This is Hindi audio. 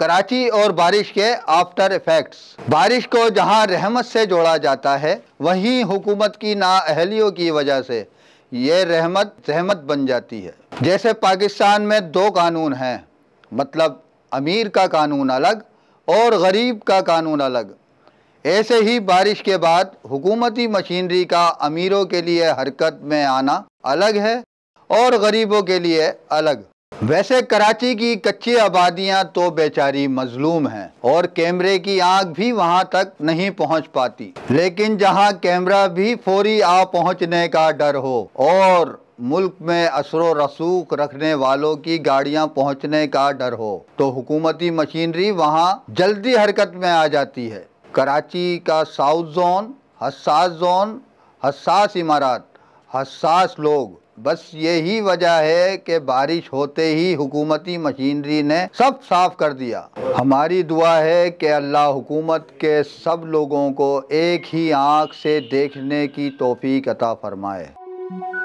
कराची और बारिश के आफ्टर इफेक्ट्स बारिश को जहां रहमत से जोड़ा जाता है वहीं हुकूमत की नाअहलियों की वजह से ये रहमत जहमत बन जाती है जैसे पाकिस्तान में दो कानून हैं मतलब अमीर का कानून अलग और गरीब का कानून अलग ऐसे ही बारिश के बाद हुकूमती मशीनरी का अमीरों के लिए हरकत में आना अलग है और गरीबों के लिए अलग वैसे कराची की कच्ची आबादियां तो बेचारी मजलूम हैं और कैमरे की आंख भी वहां तक नहीं पहुंच पाती लेकिन जहां कैमरा भी फौरी आ पहुंचने का डर हो और मुल्क में असर रसूख रखने वालों की गाड़ियां पहुंचने का डर हो तो हुकूमती मशीनरी वहां जल्दी हरकत में आ जाती है कराची का साउथ जोन हसास जोन हसास इमारत हसास लोग बस यही वजह है कि बारिश होते ही हुकूमती मशीनरी ने सब साफ कर दिया हमारी दुआ है कि अल्लाह हुकूमत के सब लोगों को एक ही आंख से देखने की तोफ़ी अता फरमाए